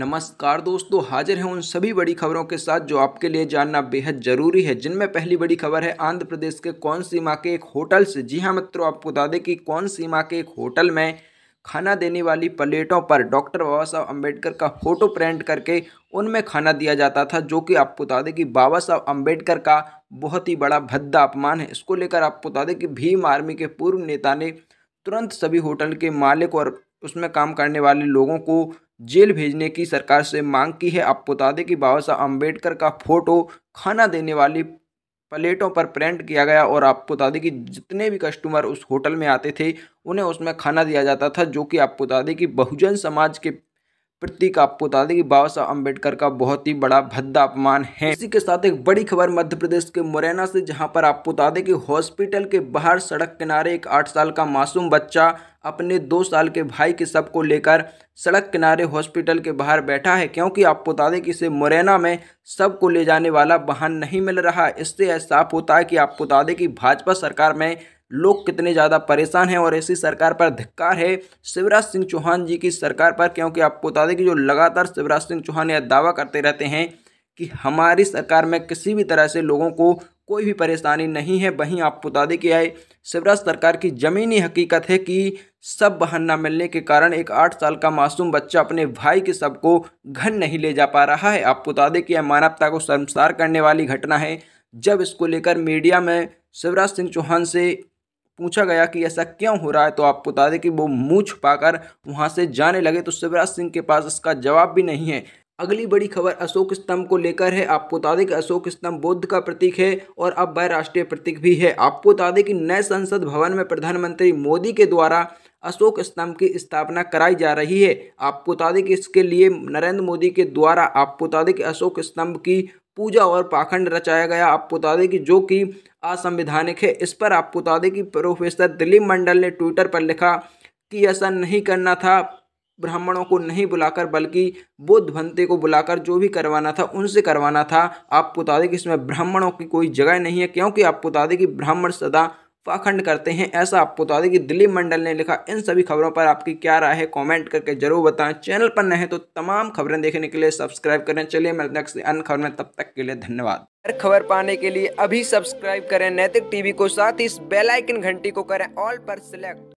नमस्कार दोस्तों हाजिर हैं उन सभी बड़ी खबरों के साथ जो आपके लिए जानना बेहद जरूरी है जिनमें पहली बड़ी खबर है आंध्र प्रदेश के कौन सीमा के एक होटल से जी हाँ मित्रों आपको बता दें कि कौन सीमा के एक होटल में खाना देने वाली प्लेटों पर डॉक्टर बाबा साहब अम्बेडकर का फोटो प्रिंट करके उनमें खाना दिया जाता था जो कि आपको बता दें कि बाबा साहब अम्बेडकर का बहुत ही बड़ा भद्दा अपमान है इसको लेकर आपको बता दें कि भीम आर्मी के पूर्व नेता ने तुरंत सभी होटल के मालिक और उसमें काम करने वाले लोगों को जेल भेजने की सरकार से मांग की है आपको बता दें कि बाबा साहब अम्बेडकर का फोटो खाना देने वाली प्लेटों पर प्रिंट किया गया और आपको बता दें कि जितने भी कस्टमर उस होटल में आते थे उन्हें उसमें खाना दिया जाता था जो कि आपको बता दें कि बहुजन समाज के प्रतीक आपको बता दें कि बाबा साहब अम्बेडकर का बहुत ही बड़ा भद्दा अपमान है इसी के साथ एक बड़ी खबर मध्य प्रदेश के मुरैना से जहां पर आपको बता दें कि हॉस्पिटल के बाहर सड़क किनारे एक आठ साल का मासूम बच्चा अपने दो साल के भाई के सब को लेकर सड़क किनारे हॉस्पिटल के बाहर बैठा है क्योंकि आपको बता दें कि इसे मुरैना में सबको ले जाने वाला वाहन नहीं मिल रहा इससे साफ होता है कि आपको बता दें कि भाजपा सरकार में लोग कितने ज़्यादा परेशान हैं और ऐसी सरकार पर धिक्कार है शिवराज सिंह चौहान जी की सरकार पर क्योंकि आपको बता दें कि जो लगातार शिवराज सिंह चौहान यह दावा करते रहते हैं कि हमारी सरकार में किसी भी तरह से लोगों को कोई भी परेशानी नहीं है वहीं आपको बता दें कि आए शिवराज सरकार की ज़मीनी हकीकत है कि सब बहन न मिलने के कारण एक आठ साल का मासूम बच्चा अपने भाई के सब को घर नहीं ले जा पा रहा है आपको बता दें कि यह मानवता को शर्मसार करने वाली घटना है जब इसको लेकर मीडिया में शिवराज सिंह चौहान से पूछा गया कि ऐसा क्यों हो रहा है तो आपको बता दें कि वो मुँह छुपाकर वहाँ से जाने लगे तो शिवराज सिंह के पास इसका जवाब भी नहीं है अगली बड़ी खबर अशोक स्तंभ को लेकर है आपको बता दें कि अशोक स्तंभ बौद्ध का प्रतीक है और अब वह राष्ट्रीय प्रतीक भी है आपको बता दें कि नए संसद भवन में प्रधानमंत्री मोदी के द्वारा अशोक स्तंभ की स्थापना कराई जा रही है आपको बता दें कि इसके लिए नरेंद्र मोदी के द्वारा आपको बता दें कि अशोक स्तंभ की पूजा और पाखंड रचाया गया आपको बता दें कि जो कि असंवैधानिक है इस पर आपको बता दें कि प्रोफेसर दिलीप मंडल ने ट्विटर पर लिखा कि ऐसा नहीं करना था ब्राह्मणों को नहीं बुलाकर बल्कि बुद्ध भंते को बुलाकर जो भी करवाना था उनसे करवाना था आपको बता दें कि इसमें ब्राह्मणों की कोई जगह नहीं है क्योंकि आपको बता दें कि ब्राह्मण सदा पाखंड करते हैं ऐसा आपको बता दें कि दिलीप मंडल ने लिखा इन सभी खबरों पर आपकी क्या राय है कमेंट करके जरूर बताएं चैनल पर नए तो तमाम खबरें देखने के लिए सब्सक्राइब करें चलिए मिलते हैं अन्य खबर में तब तक के लिए धन्यवाद हर खबर पाने के लिए अभी सब्सक्राइब करें नैतिक टीवी को साथ ही इस बेलाइकन घंटी को करें ऑल पर सिलेक्ट